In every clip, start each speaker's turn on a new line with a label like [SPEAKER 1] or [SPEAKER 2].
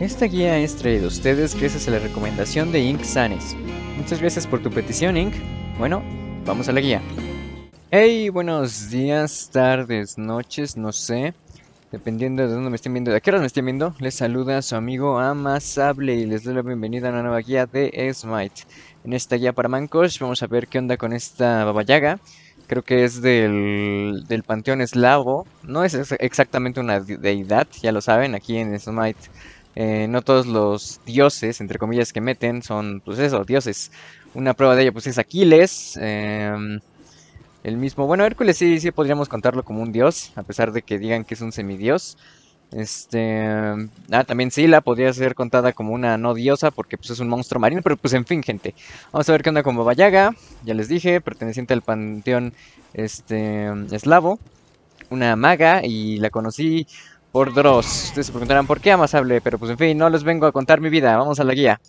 [SPEAKER 1] Esta guía es traída a ustedes gracias a la recomendación de Ink Sanes. Muchas gracias por tu petición, Ink. Bueno, vamos a la guía. Hey, buenos días, tardes, noches, no sé. Dependiendo de dónde me estén viendo, de a qué hora me estén viendo, les saluda su amigo Amasable y les doy la bienvenida a una nueva guía de Smite. En esta guía para mancos vamos a ver qué onda con esta babayaga. Creo que es del, del panteón eslavo. No es exactamente una deidad, ya lo saben, aquí en Smite eh, no todos los dioses, entre comillas, que meten son, pues eso, dioses. Una prueba de ello, pues es Aquiles. Em, el mismo, bueno, Hércules sí, sí podríamos contarlo como un dios, a pesar de que digan que es un semidios. Este, ah, también Sila podría ser contada como una no diosa porque pues es un monstruo marino, pero pues en fin, gente. Vamos a ver qué onda con Babayaga, ya les dije, perteneciente al panteón este eslavo, una maga y la conocí por Dross. Ustedes se preguntarán por qué Amasable? pero pues en fin, no les vengo a contar mi vida. Vamos a la guía.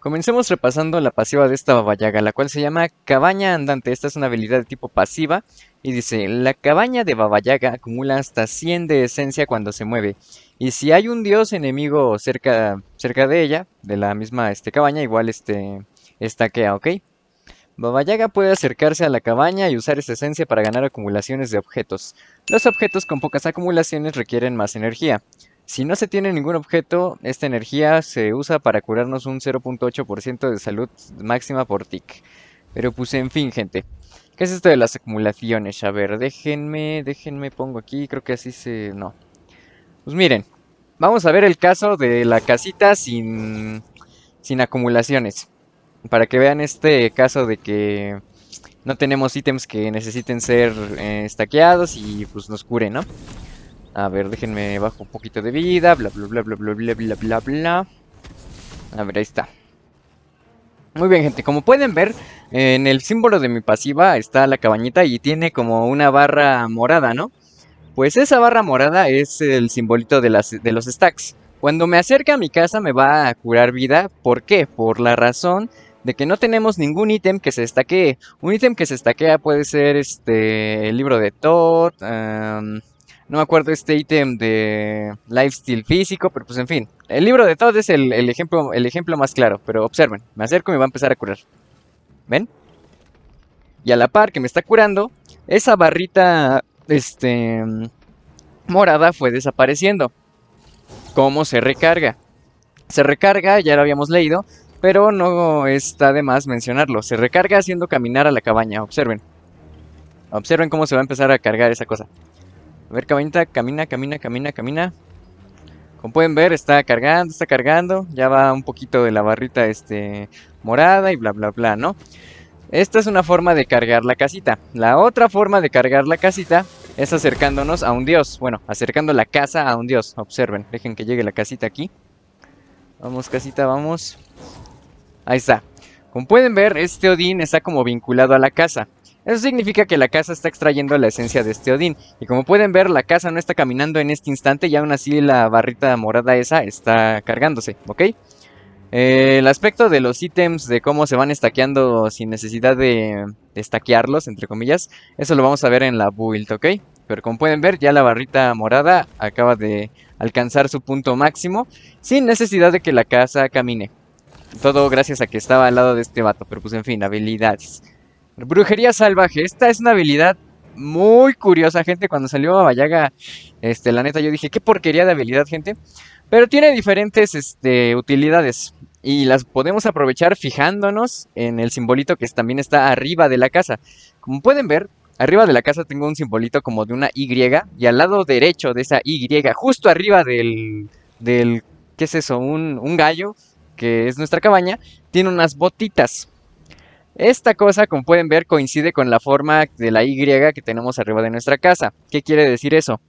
[SPEAKER 1] Comencemos repasando la pasiva de esta babayaga, la cual se llama Cabaña Andante. Esta es una habilidad de tipo pasiva y dice, la cabaña de babayaga acumula hasta 100 de esencia cuando se mueve. Y si hay un dios enemigo cerca, cerca de ella, de la misma este, cabaña, igual este, estaquea, ¿ok? Babayaga puede acercarse a la cabaña y usar esa esencia para ganar acumulaciones de objetos. Los objetos con pocas acumulaciones requieren más energía. Si no se tiene ningún objeto, esta energía se usa para curarnos un 0.8% de salud máxima por tick. Pero pues en fin, gente. ¿Qué es esto de las acumulaciones? A ver, déjenme, déjenme, pongo aquí, creo que así se... no. Pues miren, vamos a ver el caso de la casita sin... sin acumulaciones para que vean este caso de que no tenemos ítems que necesiten ser estaqueados eh, y pues nos cure, ¿no? A ver, déjenme bajo un poquito de vida, bla bla bla bla bla bla bla bla bla. A ver, ahí está. Muy bien, gente, como pueden ver, en el símbolo de mi pasiva está la cabañita y tiene como una barra morada, ¿no? Pues esa barra morada es el simbolito de, las, de los stacks. Cuando me acerca a mi casa me va a curar vida, ¿por qué? Por la razón de que no tenemos ningún ítem que se destaque Un ítem que se destaquea puede ser este el libro de Todd, em, no me acuerdo este ítem de lifestyle físico, pero pues en fin. El libro de Todd es el, ejemplo, el ejemplo más claro, pero observen, me acerco y me va a empezar a curar. ¿Ven? Y a la par que me está curando, esa barrita este morada fue desapareciendo. ¿Cómo se recarga? Se recarga, ya lo habíamos leído, pero no está de más mencionarlo. Se recarga haciendo caminar a la cabaña, observen. Observen cómo se va a empezar a cargar esa cosa. A ver, cabañita, camina, camina, camina, camina. Como pueden ver, está cargando, está cargando. Ya va un poquito de la barrita este, morada y bla, bla, bla, ¿no? Esta es una forma de cargar la casita. La otra forma de cargar la casita es acercándonos a un dios. Bueno, acercando la casa a un dios. Observen, dejen que llegue la casita aquí. Vamos, casita, vamos. Ahí está. Como pueden ver, este Odín está como vinculado a la casa. Eso significa que la casa está extrayendo la esencia de este Odín. Y como pueden ver, la casa no está caminando en este instante y aún así la barrita morada esa está cargándose, ¿ok? Eh, el aspecto de los ítems, de cómo se van estaqueando sin necesidad de, de estaquearlos, entre comillas, eso lo vamos a ver en la build, ¿ok? Pero como pueden ver, ya la barrita morada acaba de alcanzar su punto máximo sin necesidad de que la casa camine. Todo gracias a que estaba al lado de este vato, pero pues en fin, habilidades. Brujería salvaje. Esta es una habilidad muy curiosa, gente. Cuando salió a este, la neta, yo dije, qué porquería de habilidad, gente. Pero tiene diferentes este, utilidades y las podemos aprovechar fijándonos en el simbolito que también está arriba de la casa. Como pueden ver, arriba de la casa tengo un simbolito como de una Y y al lado derecho de esa Y, justo arriba del... del ¿Qué es eso? Un, un gallo que es nuestra cabaña, tiene unas botitas. Esta cosa, como pueden ver, coincide con la forma de la Y que tenemos arriba de nuestra casa. ¿Qué quiere decir eso?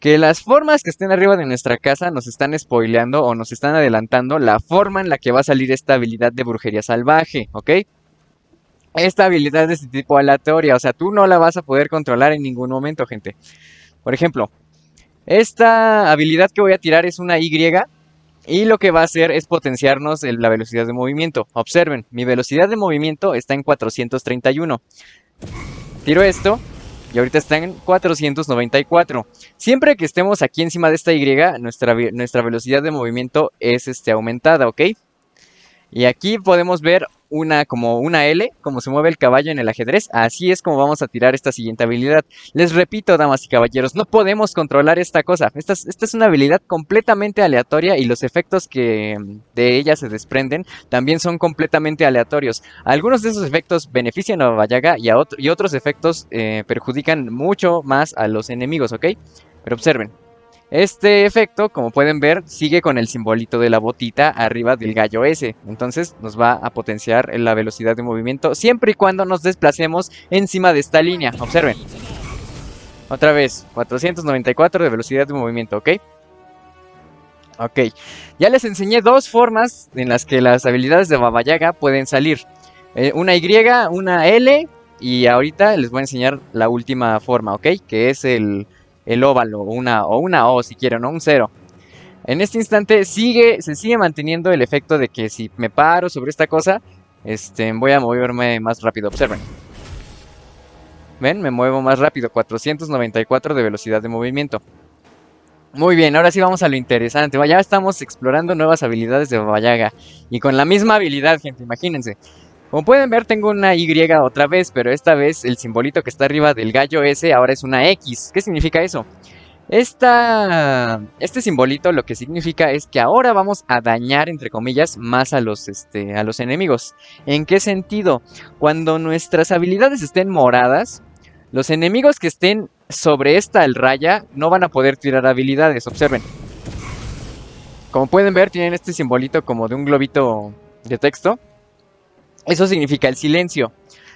[SPEAKER 1] Que las formas que estén arriba de nuestra casa nos están spoileando o nos están adelantando la forma en la que va a salir esta habilidad de brujería salvaje, ¿ok? Esta habilidad es de este tipo aleatoria, o sea, tú no la vas a poder controlar en ningún momento, gente. Por ejemplo, esta habilidad que voy a tirar es una Y, y lo que va a hacer es potenciarnos la velocidad de movimiento. Observen, mi velocidad de movimiento está en 431. Tiro esto y ahorita está en 494. Siempre que estemos aquí encima de esta Y, nuestra, nuestra velocidad de movimiento es este, aumentada, ¿ok? Y aquí podemos ver una como una L, como se mueve el caballo en el ajedrez, así es como vamos a tirar esta siguiente habilidad. Les repito, damas y caballeros, no podemos controlar esta cosa. Esta, es una habilidad completamente aleatoria y los efectos que mm, de ella se desprenden también son completamente aleatorios. Algunos de esos efectos benefician a Vallaga y, y otros efectos eh, perjudican mucho más a los enemigos, ¿ok? Pero observen, este efecto, como pueden ver, sigue con el simbolito de la botita arriba del gallo S, entonces nos va a potenciar la velocidad de movimiento siempre y cuando nos desplacemos encima de esta línea, observen. Otra vez, 494 de velocidad de movimiento, ¿ok? Ok, ya les enseñé dos formas en las que las habilidades de Baba Yaga pueden salir. Eh, una Y, una L y ahorita les voy a enseñar la última forma, ¿ok? Que es el el óvalo o una, o una O si quieren, ¿no? un cero. En este instante sigue, se sigue manteniendo el efecto de que si me paro sobre esta cosa, este, voy a moverme más rápido. Observen. ¿Ven? Me muevo más rápido, 494 de velocidad de movimiento. Muy bien, ahora sí vamos a lo interesante. Ya estamos explorando nuevas habilidades de Babayaga. Y con la misma habilidad, gente, imagínense. Como pueden ver tengo una Y otra vez, pero esta vez el simbolito que está arriba del gallo S ahora es una X. ¿Qué significa eso? este simbolito lo que significa es que ahora vamos a dañar, entre comillas, más a los, este, a los enemigos. ¿En qué sentido? Cuando nuestras habilidades estén moradas, los enemigos que estén sobre esta raya no van a poder tirar habilidades, observen. Como pueden ver, tienen este simbolito como de un globito de texto. Eso significa el silencio.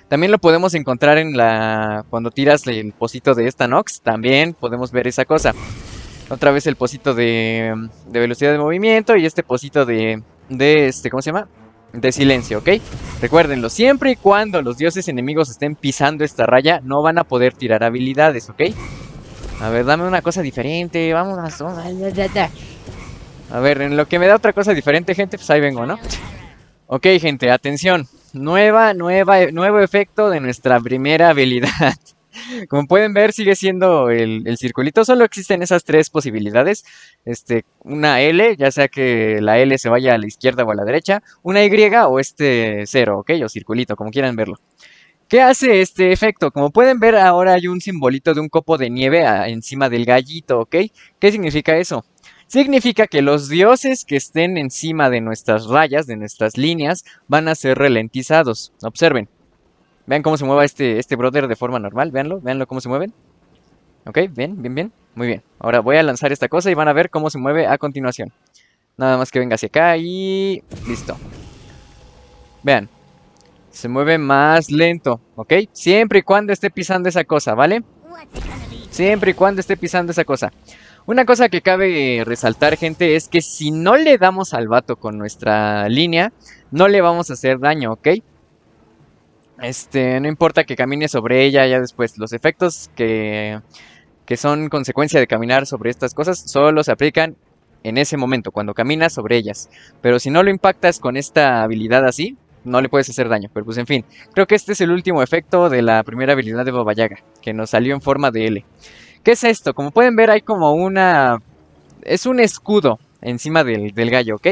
[SPEAKER 1] También lo podemos encontrar en la. Cuando tiras el pocito de esta Nox, también podemos ver esa cosa. Otra vez el pocito de, velocidad de movimiento y este pocito de. de este, ¿cómo se llama? De silencio, ¿ok? Recuérdenlo, siempre y cuando los dioses enemigos estén pisando esta raya, no van a poder tirar habilidades, ¿ok? A ver, dame una cosa diferente, vámonos. A ver, en lo que me da otra cosa diferente, gente, pues ahí vengo, ¿no? Ok, gente, atención nueva, nueva, nuevo efecto de nuestra primera habilidad. Como pueden ver, sigue siendo el, circulito. Solo existen esas tres posibilidades. Este, una L, ya sea que la L se vaya a la izquierda o a la derecha. Una Y o este cero, ¿ok? O circulito, como quieran verlo. ¿Qué hace este efecto? Como pueden ver, ahora hay un simbolito de un copo de nieve ah, encima del gallito, ¿ok? ¿Qué significa eso? Significa que los dioses que estén encima de nuestras rayas, de nuestras líneas, van a ser ralentizados. Observen. Vean cómo se mueva este, este brother de forma normal. Veanlo, veanlo cómo se mueven. Ok, bien, bien, bien. Muy bien. Ahora voy a lanzar esta cosa y van a ver cómo se mueve a continuación. Nada más que venga hacia acá y... Listo. Vean. Se mueve más lento, ¿ok? Siempre y cuando esté pisando esa cosa, ¿vale? Siempre y cuando esté pisando esa cosa. Una cosa que cabe resaltar, gente, es que si no le damos al vato con nuestra línea, no le vamos a hacer daño, ¿ok? Este, no importa que camine sobre ella ya después. Los efectos que, son consecuencia de caminar sobre estas cosas solo se aplican en ese momento, cuando caminas sobre ellas. Pero si no lo impactas con esta habilidad así, no le puedes hacer daño. Pero pues en fin, creo que este es el último efecto de la primera habilidad de Bobayaga, que nos salió en forma de L. ¿Qué es esto? Como pueden ver hay como una... Es un escudo encima del, gallo, ¿ok?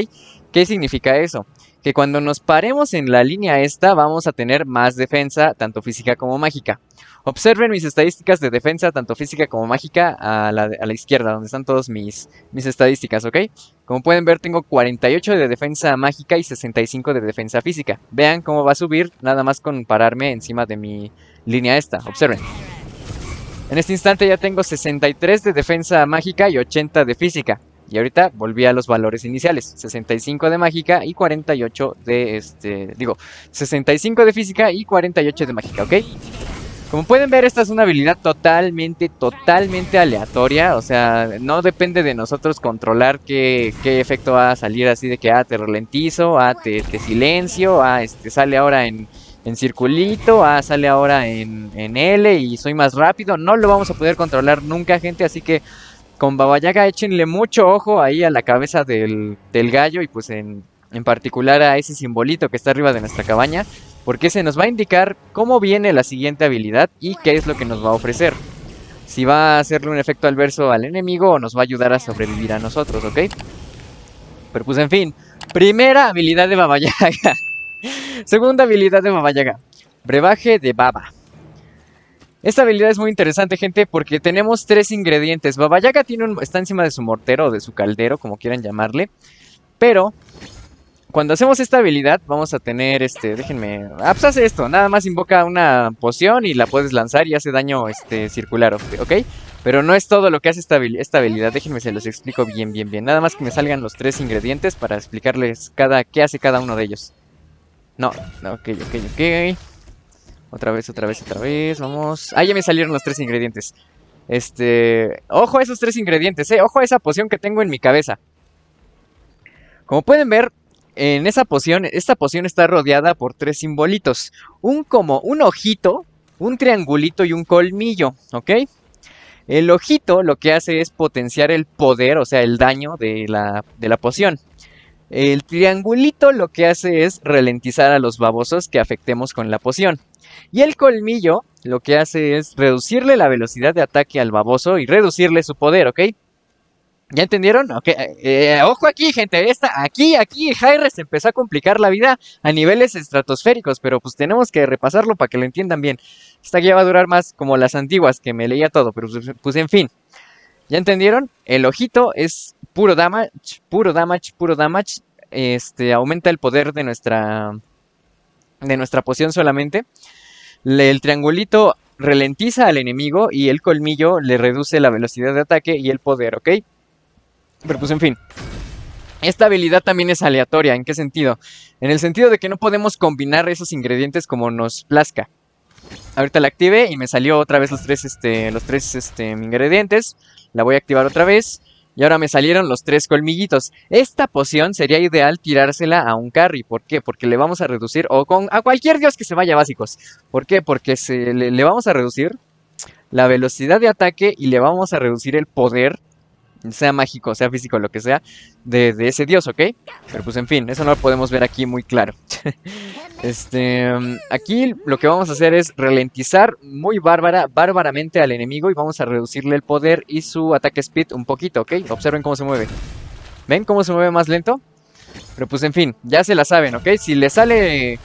[SPEAKER 1] ¿Qué significa eso? Que cuando nos paremos en la línea esta vamos a tener más defensa, tanto física como mágica. Observen mis estadísticas de defensa, tanto física como mágica, a la, izquierda, donde están todas mis, mis estadísticas, ¿ok? Como pueden ver, tengo 48 de defensa mágica y 65 de defensa física. Vean cómo va a subir, nada más con pararme encima de mi línea esta. Observen. En este instante ya tengo 63 de defensa mágica y 80 de física. Y ahorita volví a los valores iniciales, 65 de mágica y 48 de este, digo, 65 de física y 48 de mágica, ¿ok? Como pueden ver, esta es una habilidad totalmente, totalmente aleatoria. O sea, no depende de nosotros controlar qué, qué efecto va a salir así de que, ah, te ralentizo, ah, te, silencio, ah, este, sale ahora en, en circulito, ah, sale ahora en, L y soy más rápido. No lo vamos a poder controlar nunca, gente, así que con Babayaga échenle mucho ojo ahí a la cabeza del, gallo y pues en, particular a ese simbolito que está arriba de nuestra cabaña, porque se nos va a indicar cómo viene la siguiente habilidad y qué es lo que nos va a ofrecer. Si va a hacerle un efecto adverso al enemigo o nos va a ayudar a sobrevivir a nosotros, ¿ok? Pero pues en fin, primera habilidad de Babayaga. Segunda habilidad de Baba Yaga. Brebaje de baba. Esta habilidad es muy interesante, gente, porque tenemos tres ingredientes. Baba Yaga está encima de su mortero o de su caldero, como quieran llamarle. Pero cuando hacemos esta habilidad, vamos a tener este. Déjenme. Ah, pues hace esto. Nada más invoca una poción y la puedes lanzar y hace daño este, circular, ¿ok? Pero no es todo lo que hace esta, esta habilidad. Déjenme se los explico bien, bien, bien. Nada más que me salgan los tres ingredientes para explicarles cada, qué hace cada uno de ellos. No, ok, ok, ok. Otra vez, otra vez, otra vez. Vamos. Ah, ya me salieron los tres ingredientes. Este. Ojo a esos tres ingredientes, eh. Ojo a esa poción que tengo en mi cabeza. Como pueden ver, en esa poción, esta poción está rodeada por tres simbolitos. Un como un ojito, un triangulito y un colmillo, ¿ok? El ojito lo que hace es potenciar el poder, o sea, el daño de la, de la poción. El triangulito lo que hace es ralentizar a los babosos que afectemos con la poción. Y el colmillo lo que hace es reducirle la velocidad de ataque al baboso y reducirle su poder, ¿ok? ¿Ya entendieron? Eh, eh, ojo aquí, gente. Esta, aquí, aquí, se empezó a complicar la vida a niveles estratosféricos, pero pues tenemos que repasarlo para que lo entiendan bien. Esta guía va a durar más como las antiguas, que me leía todo, pero pues, pues en fin. ¿Ya entendieron? El ojito es puro damage, puro damage, puro damage. Este, aumenta el poder de nuestra, de nuestra poción solamente. el triangulito ralentiza al enemigo y el colmillo le reduce la velocidad de ataque y el poder, ¿ok? Pero pues en fin. Esta habilidad también es aleatoria, ¿en qué sentido? En el sentido de que no podemos combinar esos ingredientes como nos plazca. Ahorita la activé y me salió otra vez los tres, este, los tres este, ingredientes. La voy a activar otra vez. Y ahora me salieron los tres colmillitos. Esta poción sería ideal tirársela a un carry. ¿Por qué? Porque le vamos a reducir. O con a cualquier dios que se vaya básicos. ¿Por qué? Porque se, le vamos a reducir la velocidad de ataque y le vamos a reducir el poder sea mágico, sea físico, lo que sea, de, ese dios, ¿ok? Pero pues en fin, eso no lo podemos ver aquí muy claro. este, aquí lo que vamos a hacer es ralentizar muy bárbara, bárbaramente al enemigo y vamos a reducirle el poder y su ataque speed un poquito, ¿ok? Observen cómo se mueve. ¿Ven cómo se mueve más lento? Pero pues en fin, ya se la saben, ¿ok? Si le sale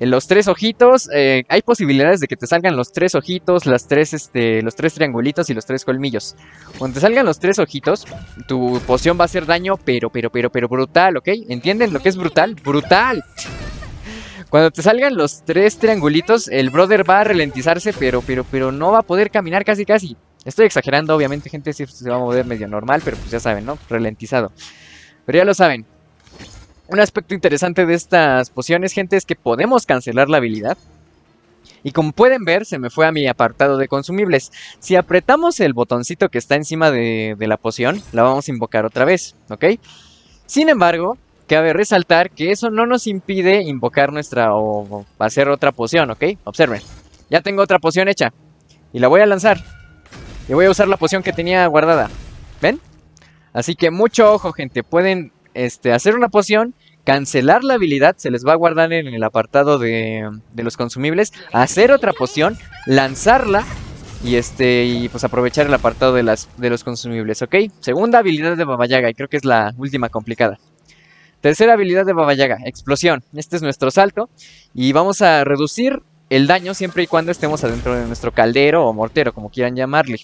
[SPEAKER 1] los tres ojitos, eh, hay posibilidades de que te salgan los tres ojitos, las tres, este, los tres triangulitos y los tres colmillos. Cuando te salgan los tres ojitos, tu poción va a hacer daño, pero, pero, pero, pero brutal, ¿ok? ¿Entienden lo que es brutal? ¡Brutal! Cuando te salgan los tres triangulitos, el brother va a ralentizarse, pero, pero, pero no va a poder caminar casi, casi. Estoy exagerando, obviamente, gente, si se va a mover medio normal, pero pues ya saben, ¿no? Ralentizado. Pero ya lo saben. Un aspecto interesante de estas pociones, gente, es que podemos cancelar la habilidad. Y como pueden ver, se me fue a mi apartado de consumibles. Si apretamos el botoncito que está encima de, la poción, la vamos a invocar otra vez, ¿ok? Sin embargo, cabe resaltar que eso no nos impide invocar nuestra o hacer otra poción, ¿ok? Observen, ya tengo otra poción hecha. Y la voy a lanzar. Y voy a usar la poción que tenía guardada. ¿Ven? Así que mucho ojo, gente. Pueden este, hacer una poción, cancelar la habilidad, se les va a guardar en el apartado de, los consumibles, hacer otra poción, lanzarla y este y pues aprovechar el apartado de, los consumibles, ¿ok? Segunda habilidad de Baba Yaga, y creo que es la última complicada. Tercera habilidad de Baba Yaga, explosión. Este es nuestro salto y vamos a reducir el daño siempre y cuando estemos adentro de nuestro caldero o mortero, como quieran llamarle.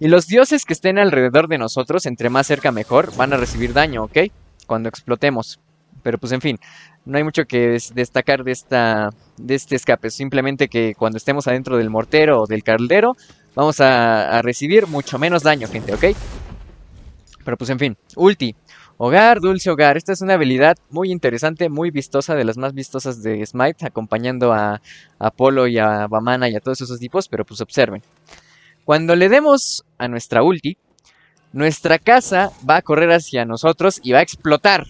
[SPEAKER 1] Y los dioses que estén alrededor de nosotros, entre más cerca mejor, van a recibir daño, ¿ok? cuando explotemos. Pero pues en fin, no hay mucho que destacar de, esta, de este escape. Simplemente que cuando estemos adentro del mortero o del caldero, vamos a, a recibir mucho menos daño, gente, ¿ok? Pero pues en fin, ulti. Hogar, dulce hogar. Esta es una habilidad muy interesante, muy vistosa, de las más vistosas de Smite, acompañando a Apolo y a Bamana y a todos esos tipos, pero pues observen. Cuando le demos a nuestra ulti, nuestra casa va a correr hacia nosotros y va a explotar,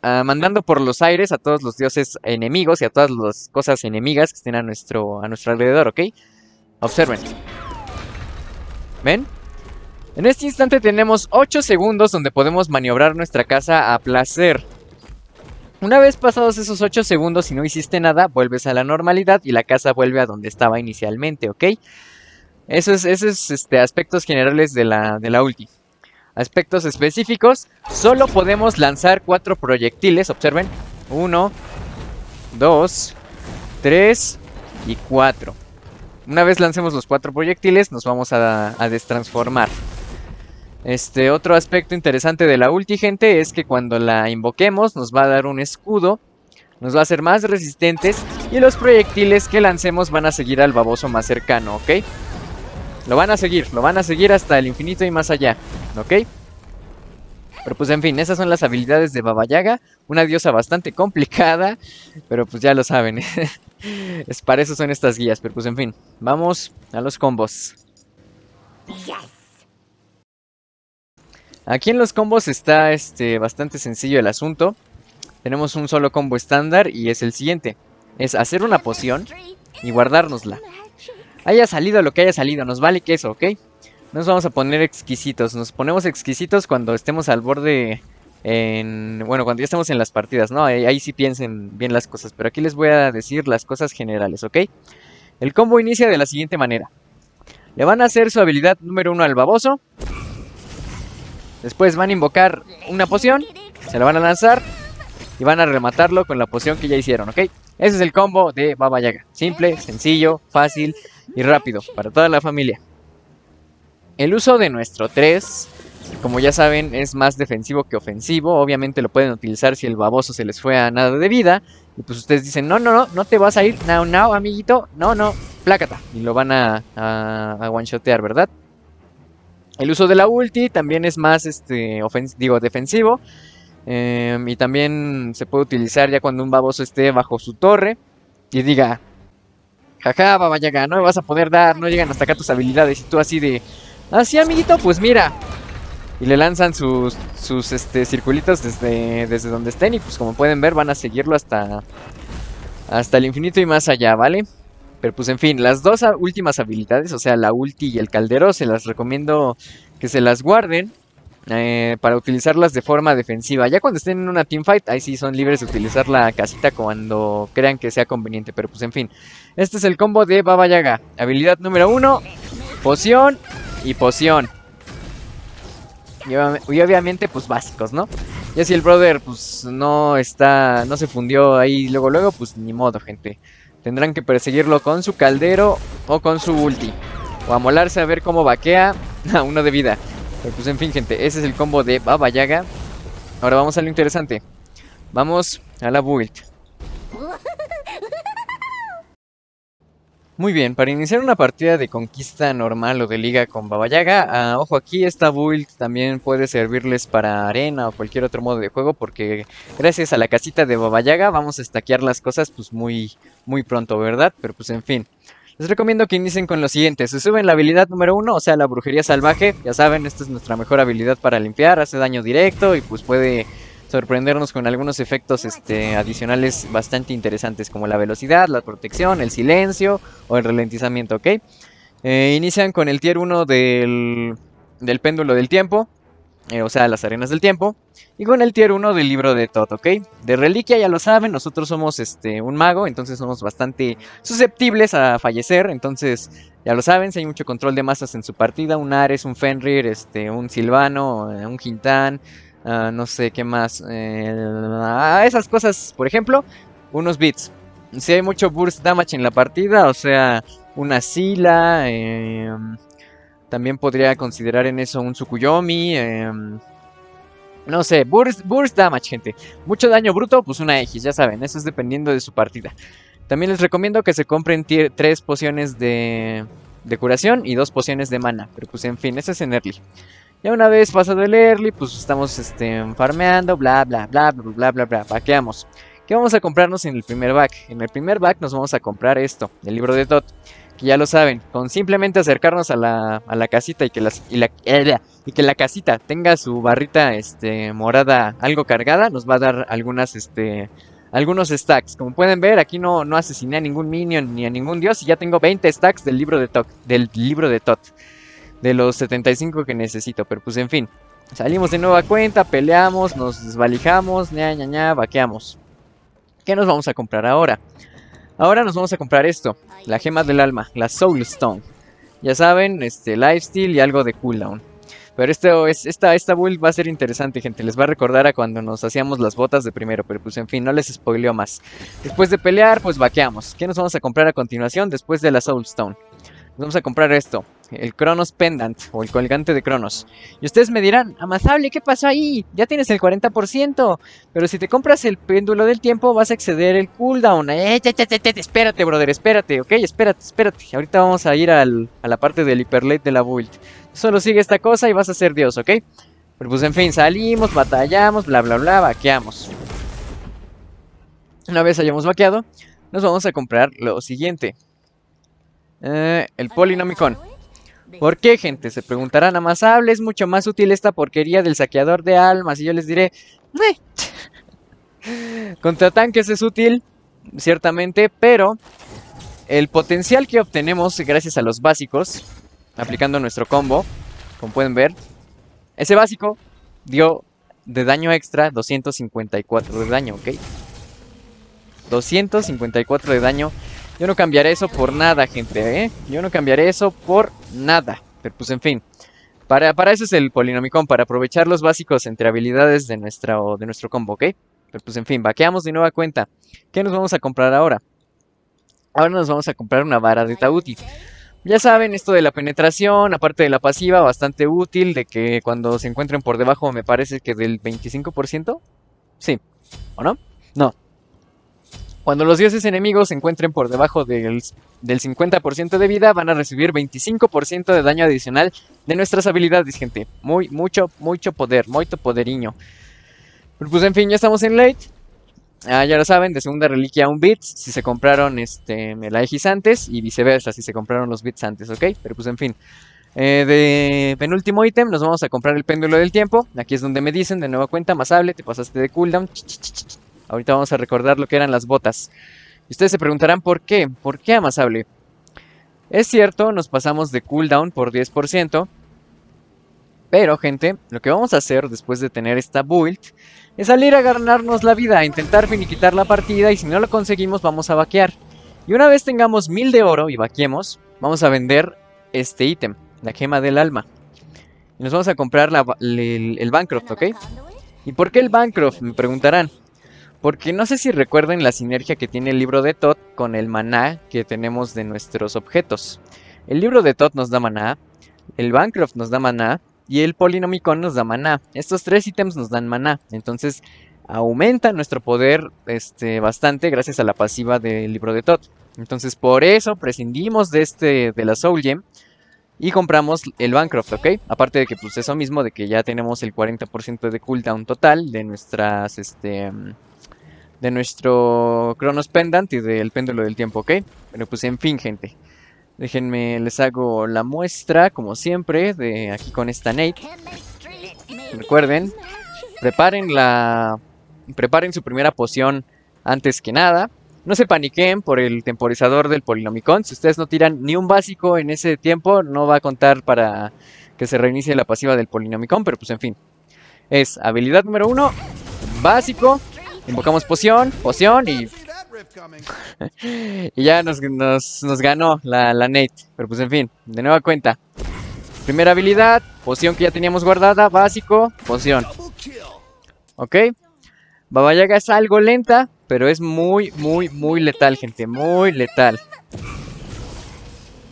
[SPEAKER 1] ah, mandando por los aires a todos los dioses enemigos y a todas las cosas enemigas que estén a nuestro, a nuestro alrededor, ¿ok? Observen. ¿Ven? En este instante tenemos 8 segundos donde podemos maniobrar nuestra casa a placer. Una vez pasados esos 8 segundos y no hiciste nada, vuelves a la normalidad y la casa vuelve a donde estaba inicialmente, ¿ok? Esos, esos este, aspectos generales de la, de ulti. Aspectos específicos, solo podemos lanzar cuatro proyectiles, observen. Uno, dos, tres y cuatro. Una vez lancemos los cuatro proyectiles, nos vamos a, destransformar. Este, otro aspecto interesante de la ulti, gente, es que cuando la invoquemos nos va a dar un escudo. Nos va a hacer más resistentes y los proyectiles que lancemos van a seguir al baboso más cercano, ¿ok? Lo van a seguir, lo van a seguir hasta el infinito y más allá, ¿ok? Pero pues en fin, esas son las habilidades de Baba Yaga, una diosa bastante complicada, pero pues ya lo saben. es para eso son estas guías, pero pues en fin, vamos a los combos. Aquí en los combos está este bastante sencillo el asunto. Tenemos un solo combo estándar y es el siguiente. Es hacer una poción y guardárnosla. Haya salido lo que haya salido, nos vale eso, ¿ok? No nos vamos a poner exquisitos. Nos ponemos exquisitos cuando estemos al borde. En, bueno, cuando ya estemos en las partidas, ¿no? Ahí, sí piensen bien las cosas. Pero aquí les voy a decir las cosas generales, ¿ok? El combo inicia de la siguiente manera. Le van a hacer su habilidad número uno al baboso. Después van a invocar una poción. Se la van a lanzar. Y van a rematarlo con la poción que ya hicieron, ¿ok? Ese es el combo de Baba Yaga. Simple, sencillo, fácil y rápido para toda la familia. El uso de nuestro 3, como ya saben, es más defensivo que ofensivo. Obviamente lo pueden utilizar si el baboso se les fue a nada de vida. Y pues ustedes dicen, no, no, no, no te vas a ir, no, no, amiguito, no, no, plácata. Y lo van a, a, one-shotear, ¿verdad? El uso de la ulti también es más este, digo, defensivo. Em, y también se puede utilizar ya cuando un baboso esté bajo su torre y diga, vaya vaya no me vas a poder dar, no llegan hasta acá tus habilidades. Y tú así de, así ah, amiguito, pues mira. Y le lanzan sus, sus este, circulitos desde, desde donde estén y pues como pueden ver van a seguirlo hasta, hasta el infinito y más allá, ¿vale? Pero pues en fin, las dos últimas habilidades, o sea la ulti y el caldero, se las recomiendo que se las guarden eh, para utilizarlas de forma defensiva. Ya cuando estén en una teamfight, ahí sí son libres de utilizar la casita cuando crean que sea conveniente. Pero pues en fin, este es el combo de Baba Yaga. Habilidad número uno poción y poción. Y, obviamente pues básicos, ¿no? Ya si el brother pues no está, no se fundió ahí luego luego, pues ni modo gente. Tendrán que perseguirlo con su caldero o con su ulti. O amolarse a ver cómo vaquea a uno de vida pues en fin, gente, ese es el combo de Baba Yaga. Ahora vamos a lo interesante. Vamos a la build. Muy bien, para iniciar una partida de conquista normal o de liga con Baba Yaga, ah, ojo aquí, esta build también puede servirles para arena o cualquier otro modo de juego porque gracias a la casita de Baba Yaga vamos a estaquear las cosas pues muy, muy pronto, ¿verdad? Pero pues en fin. Les recomiendo que inicien con lo siguiente. Se suben la habilidad número 1, o sea, la brujería salvaje. Ya saben, esta es nuestra mejor habilidad para limpiar. Hace daño directo y pues puede sorprendernos con algunos efectos este, adicionales bastante interesantes como la velocidad, la protección, el silencio o el ralentizamiento, ¿ok? Eh, inician con el tier 1 del, del péndulo del tiempo. Eh, o sea, las arenas del tiempo, y con el tier 1 del libro de Todd, ¿ok? De reliquia, ya lo saben, nosotros somos este, un mago, entonces somos bastante susceptibles a fallecer, entonces ya lo saben, si hay mucho control de masas en su partida, un Ares, un Fenrir, este, un Silvano, eh, un Quintán, ah, no sé qué más, a eh, esas cosas, por ejemplo, unos bits. Si hay mucho burst damage en la partida, o sea, una Sila, eh, también podría considerar en eso un sukuyomi em, no sé, burst, Damage, gente. Mucho daño bruto, pues una X, ya saben, eso es dependiendo de su partida. También les recomiendo que se compren tres pociones de, de curación y dos pociones de mana. Pero pues en fin, ese es en early. Ya una vez pasado el early, pues estamos este, farmeando, bla, bla, bla, bla, bla, bla, bla, paqueamos ¿Qué vamos a comprarnos en el primer back? En el primer back nos vamos a comprar esto, el libro de Dot que ya lo saben, con simplemente acercarnos a la, casita y que, las, y, eh, la, y que la casita tenga su barrita este, morada algo cargada, nos va a dar algunas, este, algunos stacks. Como pueden ver, aquí no, no asesiné a ningún minion ni a ningún dios y ya tengo 20 stacks del libro de, Tot, del libro de Tot, de los 75 que necesito, pero pues en fin. Salimos de nueva cuenta, peleamos, nos desvalijamos, ña, ña, ña, vaqueamos. ¿Qué nos vamos a comprar ahora? Ahora nos vamos a comprar esto, la gema del alma, la Soul Stone. Ya saben, este lifesteal y algo de cooldown. Pero esto esta, esta build va a ser interesante, gente. Les va a recordar a cuando nos hacíamos las botas de primero. Pero pues en fin, no les spoileo más. Después de pelear, pues vaqueamos. ¿Qué nos vamos a comprar a continuación después de la Soulstone? Nos vamos a comprar esto el Kronos Pendant o el colgante de Cronos. Y ustedes me dirán, Amazable, ¿qué pasó ahí? Ya tienes el 40%, pero si te compras el péndulo del tiempo vas a exceder el cooldown. Eh, espérate, brother, espérate, ok, espérate, espérate. Ahorita vamos a ir a la parte del hiperlate de la build. Solo sigue esta cosa y vas a ser Dios, ¿ok? Pero pues en fin, salimos, batallamos, bla, bla, bla, vaqueamos. Una vez hayamos vaqueado, nos vamos a comprar lo siguiente. Eh, el Polinomicon. ¿Por qué, gente? Se preguntarán A hable. es mucho más útil esta porquería del saqueador de almas. Y yo les diré, contra tanques es útil, ciertamente, pero el potencial que obtenemos gracias a los básicos, aplicando nuestro combo, como pueden ver, ese básico dio de daño extra 254 de daño, ¿ok? 254 de daño yo no cambiaré eso por nada, gente, ¿eh? Yo no cambiaré eso por nada. Pero pues en fin. Para, para eso es el polinomicón, para aprovechar los básicos entre habilidades de, nuestra, de nuestro combo, ¿ok? Pero pues en fin, vaqueamos de nueva cuenta. ¿Qué nos vamos a comprar ahora? Ahora nos vamos a comprar una vara de Ya saben, esto de la penetración, aparte de la pasiva, bastante útil, de que cuando se encuentren por debajo me parece que del 25%. Sí, ¿o no? No, cuando los dioses enemigos se encuentren por debajo del, 50% de vida, van a recibir 25% de daño adicional de nuestras habilidades, gente. Muy, mucho, mucho poder, muy poderiño. Pero pues en fin, ya estamos en late. Ah, ya lo saben, de segunda reliquia un bits, si se compraron este, el Aegis antes y viceversa, si se compraron los bits antes, ¿ok? Pero pues en fin. Eh, de penúltimo ítem nos vamos a comprar el péndulo del tiempo. Aquí es donde me dicen, de nueva cuenta, más hable, te pasaste de cooldown. Ahorita vamos a recordar lo que eran las botas. Y ustedes se preguntarán por qué, por qué amasable. Es cierto, nos pasamos de cooldown por 10%, pero gente, lo que vamos a hacer después de tener esta build es salir a ganarnos la vida, a intentar finiquitar la partida y si no lo conseguimos vamos a vaquear. Y una vez tengamos 1000 de oro y vaquemos... vamos a vender este ítem, la gema del alma. Y nos vamos a comprar el, el Bancroft, ¿ok? ¿Y por qué el Bancroft? Me preguntarán. Porque no sé si recuerden la sinergia que tiene el libro de tot con el maná que tenemos de nuestros objetos. El libro de tot nos da maná, el Bancroft nos da maná y el Polinomicon nos da maná. Estos tres ítems nos dan maná. Entonces aumenta nuestro poder este, bastante gracias a la pasiva del libro de tot Entonces por eso prescindimos de, este, de la Soul Gem y compramos el Bancroft, ¿ok? Aparte de que pues eso mismo, de que ya tenemos el 40% de cooldown total de nuestras, este, de nuestro Cronos Pendant y del péndulo del tiempo, ¿ok? Pero pues en fin, gente. Déjenme, les hago la muestra, como siempre, de aquí con esta Nate. Recuerden, preparen la... Preparen su primera poción antes que nada. No se paniquen por el temporizador del polinomicón. Si ustedes no tiran ni un básico en ese tiempo, no va a contar para que se reinicie la pasiva del polinomicón. Pero pues en fin. Es habilidad número uno, básico, Invocamos poción, poción y... y ya nos, ganó la, la, Nate. Pero pues en fin, de nueva cuenta. Primera habilidad, poción que ya teníamos guardada, básico, poción. Ok. Baba Yaga es algo lenta, pero es muy, muy, muy letal, gente. Muy letal.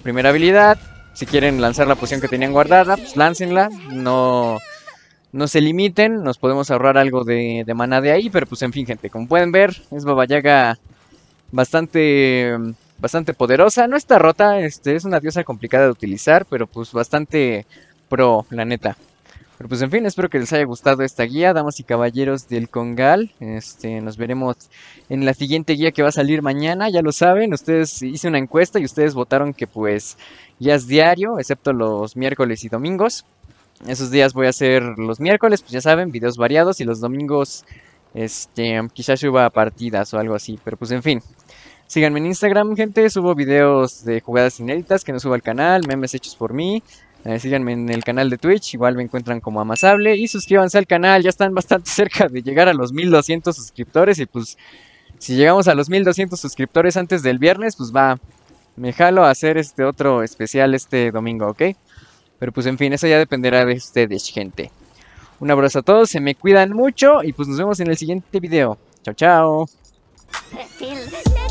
[SPEAKER 1] Primera habilidad. Si quieren lanzar la poción que tenían guardada, pues láncenla. No no se limiten, nos podemos ahorrar algo de, de maná de ahí, pero pues en fin, gente, como pueden ver, es Babayaga bastante bastante poderosa, no está rota, este es una diosa complicada de utilizar, pero pues bastante pro, la neta. Pero pues en fin, espero que les haya gustado esta guía, damas y caballeros del Congal. Este, nos veremos en la siguiente guía que va a salir mañana, ya lo saben, ustedes hice una encuesta y ustedes votaron que pues ya es diario, excepto los miércoles y domingos. Esos días voy a hacer los miércoles, pues ya saben, videos variados y los domingos este, quizás suba partidas o algo así, pero pues en fin. Síganme en Instagram, gente, subo videos de jugadas inéditas que no subo al canal, memes hechos por mí. Eh, síganme en el canal de Twitch, igual me encuentran como Amasable. Y suscríbanse al canal, ya están bastante cerca de llegar a los 1200 suscriptores. Y pues, si llegamos a los 1200 suscriptores antes del viernes, pues va, me jalo a hacer este otro especial este domingo, ¿ok? Pero pues en fin, eso ya dependerá de ustedes, gente. Un abrazo a todos, se me cuidan mucho y pues nos vemos en el siguiente video. Chao, chao.